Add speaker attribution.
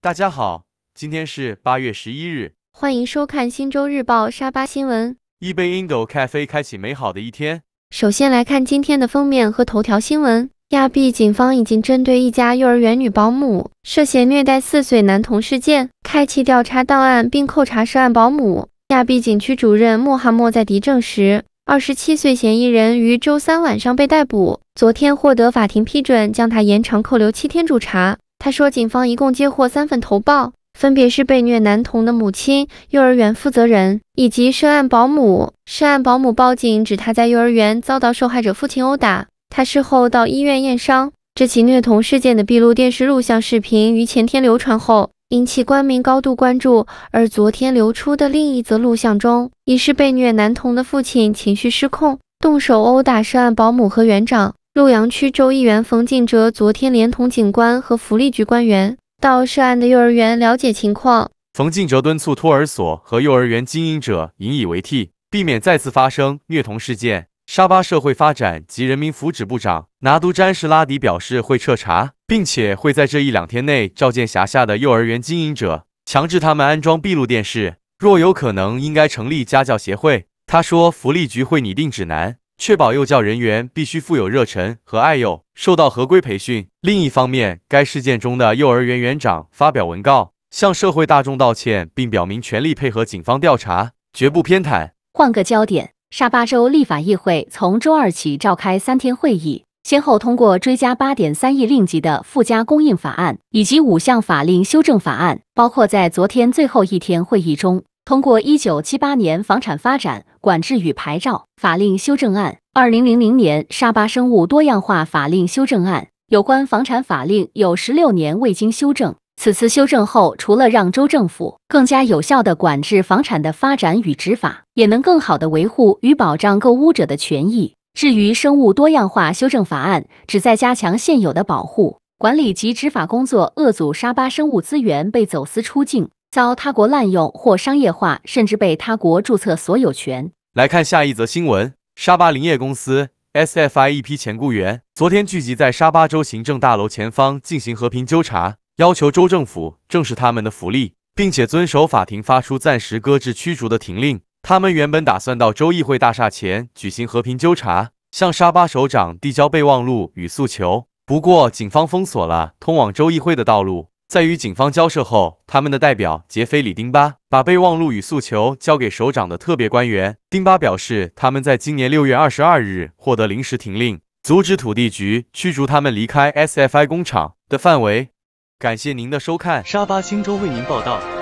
Speaker 1: 大家好，今天是八月十一日，
Speaker 2: 欢迎收看《新洲日报》沙巴新闻。
Speaker 1: 一杯 indo 咖啡开启美好的一天。
Speaker 2: 首先来看今天的封面和头条新闻。亚庇警方已经针对一家幼儿园女保姆涉嫌虐待四岁男童事件开启调查档案，并扣查涉案保姆。亚庇警区主任穆罕默在迪证实，二十七岁嫌疑人于周三晚上被逮捕，昨天获得法庭批准，将他延长扣留七天助查。他说，警方一共接获三份投报，分别是被虐男童的母亲、幼儿园负责人以及涉案保姆。涉案保姆报警指他在幼儿园遭到受害者父亲殴打，他事后到医院验伤。这起虐童事件的闭路电视录像视频于前天流传后，引起官民高度关注。而昨天流出的另一则录像中，疑似被虐男童的父亲情绪失控，动手殴打涉案保姆和园长。陆阳区州议员冯进哲昨天连同警官和福利局官员到涉案的幼儿园了解情况。
Speaker 1: 冯进哲敦促托儿所和幼儿园经营者引以为戒，避免再次发生虐童事件。沙巴社会发展及人民福祉部长拿督詹士拉迪表示会彻查，并且会在这一两天内召见辖下的幼儿园经营者，强制他们安装闭路电视。若有可能，应该成立家教协会。他说，福利局会拟定指南。确保幼教人员必须富有热忱和爱幼，受到合规培训。另一方面，该事件中的幼儿园园长发表文告，向社会大众道歉，并表明全力配合警方调查，绝不偏袒。
Speaker 3: 换个焦点，沙巴州立法议会从周二起召开三天会议，先后通过追加8.3亿令吉的附加供应法案，以及五项法令修正法案，包括在昨天最后一天会议中。通过一九七八年房产发展管制与牌照法令修正案，二零零零年沙巴生物多样化法令修正案，有关房产法令有十六年未经修正。此次修正后，除了让州政府更加有效地管制房产的发展与执法，也能更好地维护与保障购屋者的权益。至于生物多样化修正法案，旨在加强现有的保护、管理及执法工作，遏阻沙巴生物资源被走私出境。遭他国滥用或商业化，甚至被他国注册所有权。
Speaker 1: 来看下一则新闻：沙巴林业公司 SFI 一批前雇员昨天聚集在沙巴州行政大楼前方进行和平纠察，要求州政府正视他们的福利，并且遵守法庭发出暂时搁置驱逐的停令。他们原本打算到州议会大厦前举行和平纠察，向沙巴首长递交备忘录与诉求。不过，警方封锁了通往州议会的道路。在与警方交涉后，他们的代表杰斐里丁巴把备忘录与诉求交给首长的特别官员丁巴表示，他们在今年六月二十二日获得临时停令，阻止土地局驱逐他们离开 SFI 工厂的范围。感谢您的收看，沙巴星洲为您报道。